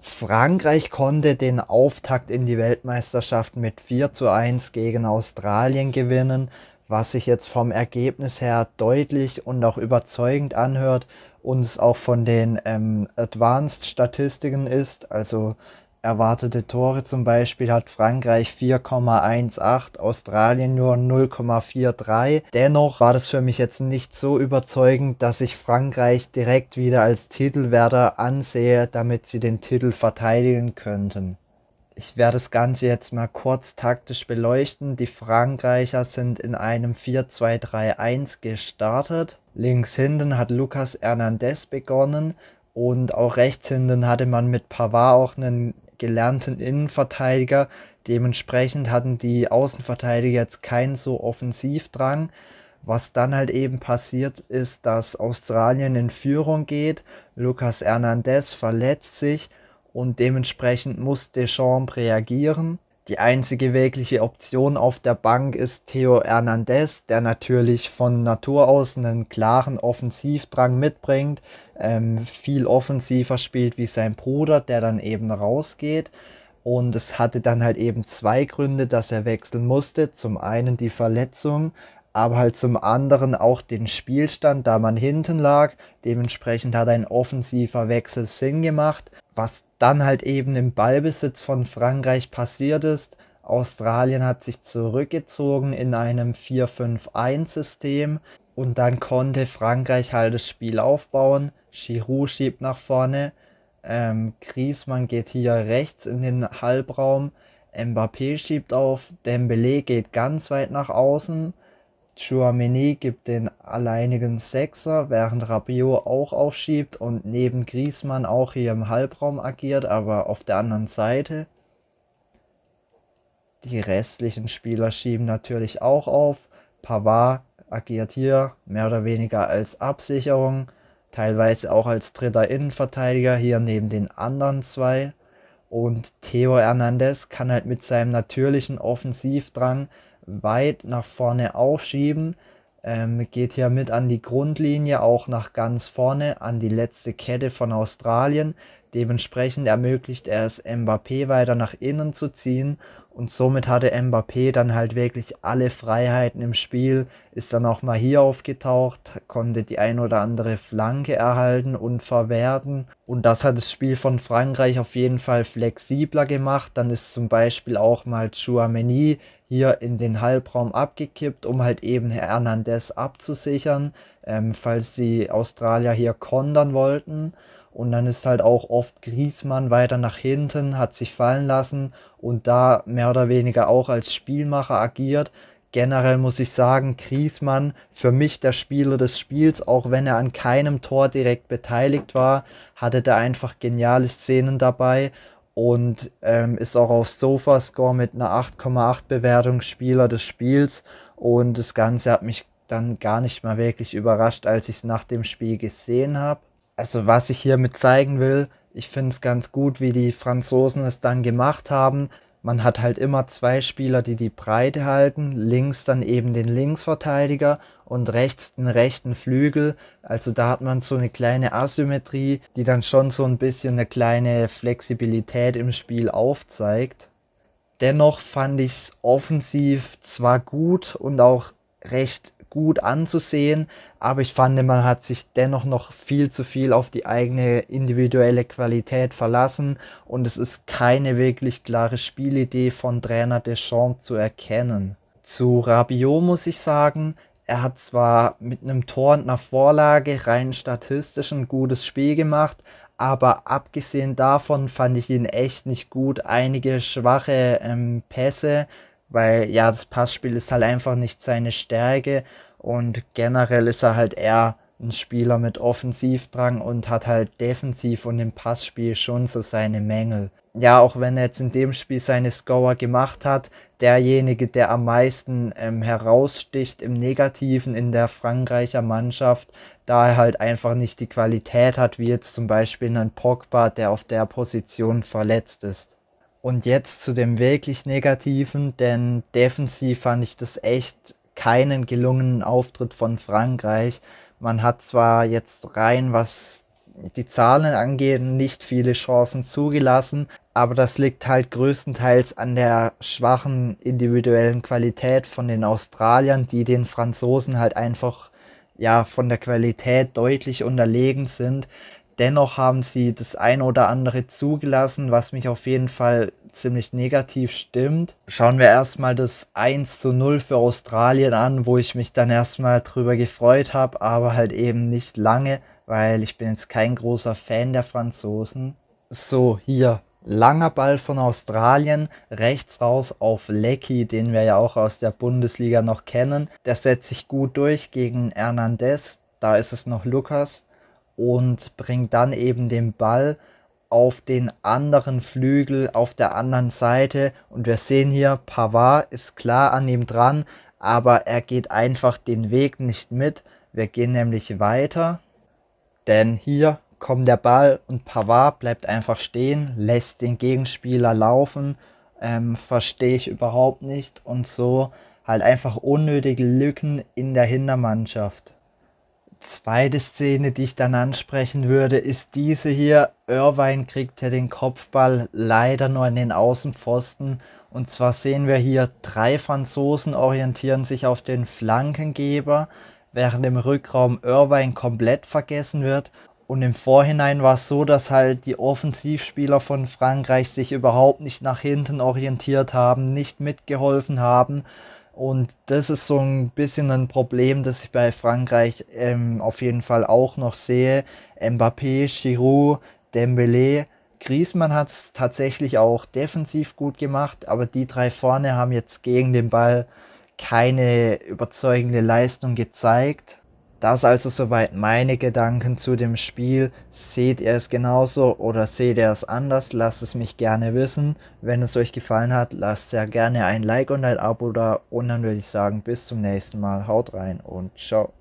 Frankreich konnte den Auftakt in die Weltmeisterschaft mit 4 zu 1 gegen Australien gewinnen, was sich jetzt vom Ergebnis her deutlich und auch überzeugend anhört und es auch von den ähm, Advanced Statistiken ist, also erwartete Tore zum Beispiel hat Frankreich 4,18, Australien nur 0,43. Dennoch war das für mich jetzt nicht so überzeugend, dass ich Frankreich direkt wieder als Titelwerder ansehe, damit sie den Titel verteidigen könnten. Ich werde das Ganze jetzt mal kurz taktisch beleuchten. Die Frankreicher sind in einem 4-2-3-1 gestartet. Links hinten hat Lucas Hernandez begonnen und auch rechts hinten hatte man mit Pavard auch einen gelernten Innenverteidiger. Dementsprechend hatten die Außenverteidiger jetzt keinen so Offensivdrang. Was dann halt eben passiert ist, dass Australien in Führung geht, Lucas Hernandez verletzt sich und dementsprechend muss Deschamps reagieren. Die einzige wirkliche Option auf der Bank ist Theo Hernandez, der natürlich von Natur aus einen klaren Offensivdrang mitbringt, ähm, viel offensiver spielt wie sein Bruder, der dann eben rausgeht. Und es hatte dann halt eben zwei Gründe, dass er wechseln musste. Zum einen die Verletzung, aber halt zum anderen auch den Spielstand, da man hinten lag. Dementsprechend hat ein offensiver Wechsel Sinn gemacht. Was dann halt eben im Ballbesitz von Frankreich passiert ist, Australien hat sich zurückgezogen in einem 4-5-1-System und dann konnte Frankreich halt das Spiel aufbauen. Giroud schiebt nach vorne, ähm, Griezmann geht hier rechts in den Halbraum, Mbappé schiebt auf, Dembélé geht ganz weit nach außen Chouameni gibt den alleinigen Sechser, während Rabiot auch aufschiebt und neben Griezmann auch hier im Halbraum agiert, aber auf der anderen Seite. Die restlichen Spieler schieben natürlich auch auf. Pavard agiert hier mehr oder weniger als Absicherung, teilweise auch als dritter Innenverteidiger hier neben den anderen zwei. Und Theo Hernandez kann halt mit seinem natürlichen Offensivdrang weit nach vorne aufschieben. Ähm, geht hier mit an die Grundlinie, auch nach ganz vorne, an die letzte Kette von Australien. Dementsprechend ermöglicht er es Mbappé weiter nach innen zu ziehen und somit hatte Mbappé dann halt wirklich alle Freiheiten im Spiel, ist dann auch mal hier aufgetaucht, konnte die ein oder andere Flanke erhalten und verwerten und das hat das Spiel von Frankreich auf jeden Fall flexibler gemacht. Dann ist zum Beispiel auch mal Chouameni hier in den Halbraum abgekippt, um halt eben Hernandez abzusichern, ähm, falls die Australier hier kontern wollten. Und dann ist halt auch oft Griesmann weiter nach hinten, hat sich fallen lassen und da mehr oder weniger auch als Spielmacher agiert. Generell muss ich sagen, Griesmann für mich der Spieler des Spiels, auch wenn er an keinem Tor direkt beteiligt war, hatte da einfach geniale Szenen dabei und ähm, ist auch auf Sofascore mit einer 8,8 Bewertung Spieler des Spiels. Und das Ganze hat mich dann gar nicht mal wirklich überrascht, als ich es nach dem Spiel gesehen habe. Also was ich hiermit zeigen will, ich finde es ganz gut, wie die Franzosen es dann gemacht haben man hat halt immer zwei Spieler, die die Breite halten, links dann eben den Linksverteidiger und rechts den rechten Flügel. Also da hat man so eine kleine Asymmetrie, die dann schon so ein bisschen eine kleine Flexibilität im Spiel aufzeigt. Dennoch fand ich es offensiv zwar gut und auch recht gut anzusehen, aber ich fand, man hat sich dennoch noch viel zu viel auf die eigene individuelle Qualität verlassen und es ist keine wirklich klare Spielidee von Trainer Deschamps zu erkennen. Zu Rabiot muss ich sagen, er hat zwar mit einem Tor und einer Vorlage rein statistisch ein gutes Spiel gemacht, aber abgesehen davon fand ich ihn echt nicht gut. Einige schwache ähm, Pässe, weil ja, das Passspiel ist halt einfach nicht seine Stärke und generell ist er halt eher ein Spieler mit Offensivdrang und hat halt defensiv und im Passspiel schon so seine Mängel. Ja, auch wenn er jetzt in dem Spiel seine Scorer gemacht hat, derjenige, der am meisten ähm, heraussticht im Negativen in der Frankreicher Mannschaft, da er halt einfach nicht die Qualität hat, wie jetzt zum Beispiel ein Pogba, der auf der Position verletzt ist. Und jetzt zu dem wirklich negativen, denn defensiv fand ich das echt keinen gelungenen Auftritt von Frankreich. Man hat zwar jetzt rein, was die Zahlen angeht, nicht viele Chancen zugelassen, aber das liegt halt größtenteils an der schwachen individuellen Qualität von den Australiern, die den Franzosen halt einfach ja von der Qualität deutlich unterlegen sind. Dennoch haben sie das ein oder andere zugelassen, was mich auf jeden Fall ziemlich negativ stimmt. Schauen wir erstmal das 1 zu 0 für Australien an, wo ich mich dann erstmal drüber gefreut habe, aber halt eben nicht lange, weil ich bin jetzt kein großer Fan der Franzosen. So, hier. Langer Ball von Australien, rechts raus auf Lecky, den wir ja auch aus der Bundesliga noch kennen. Der setzt sich gut durch gegen Hernandez. Da ist es noch Lukas und bringt dann eben den Ball auf den anderen Flügel auf der anderen Seite. Und wir sehen hier, Pavard ist klar an ihm dran, aber er geht einfach den Weg nicht mit. Wir gehen nämlich weiter, denn hier kommt der Ball und Pavard bleibt einfach stehen, lässt den Gegenspieler laufen. Ähm, Verstehe ich überhaupt nicht. Und so halt einfach unnötige Lücken in der Hintermannschaft zweite Szene, die ich dann ansprechen würde, ist diese hier. Irvine kriegt ja den Kopfball leider nur an den Außenpfosten. Und zwar sehen wir hier, drei Franzosen orientieren sich auf den Flankengeber, während im Rückraum Irvine komplett vergessen wird. Und im Vorhinein war es so, dass halt die Offensivspieler von Frankreich sich überhaupt nicht nach hinten orientiert haben, nicht mitgeholfen haben und das ist so ein bisschen ein Problem, das ich bei Frankreich ähm, auf jeden Fall auch noch sehe. Mbappé, Giroud, Dembélé, Griezmann hat es tatsächlich auch defensiv gut gemacht, aber die drei vorne haben jetzt gegen den Ball keine überzeugende Leistung gezeigt. Das also soweit meine Gedanken zu dem Spiel. Seht ihr es genauso oder seht ihr es anders? Lasst es mich gerne wissen. Wenn es euch gefallen hat, lasst sehr gerne ein Like und ein Abo da. Und dann würde ich sagen, bis zum nächsten Mal. Haut rein und ciao.